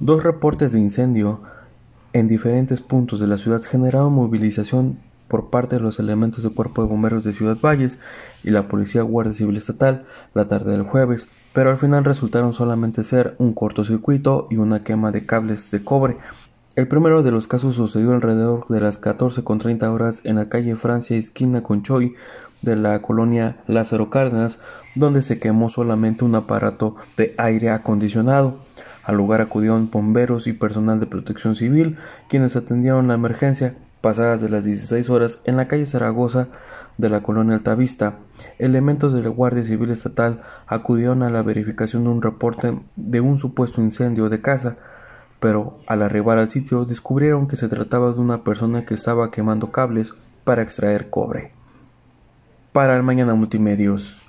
Dos reportes de incendio en diferentes puntos de la ciudad generaron movilización por parte de los elementos de Cuerpo de Bomberos de Ciudad Valles y la Policía Guardia Civil Estatal la tarde del jueves, pero al final resultaron solamente ser un cortocircuito y una quema de cables de cobre el primero de los casos sucedió alrededor de las 14.30 horas en la calle Francia, esquina Conchoy, de la colonia Lázaro Cárdenas, donde se quemó solamente un aparato de aire acondicionado. Al lugar acudieron bomberos y personal de protección civil, quienes atendieron la emergencia pasadas de las 16 horas en la calle Zaragoza de la colonia Altavista. Elementos de la Guardia Civil Estatal acudieron a la verificación de un reporte de un supuesto incendio de casa pero al arribar al sitio descubrieron que se trataba de una persona que estaba quemando cables para extraer cobre. Para el Mañana Multimedios.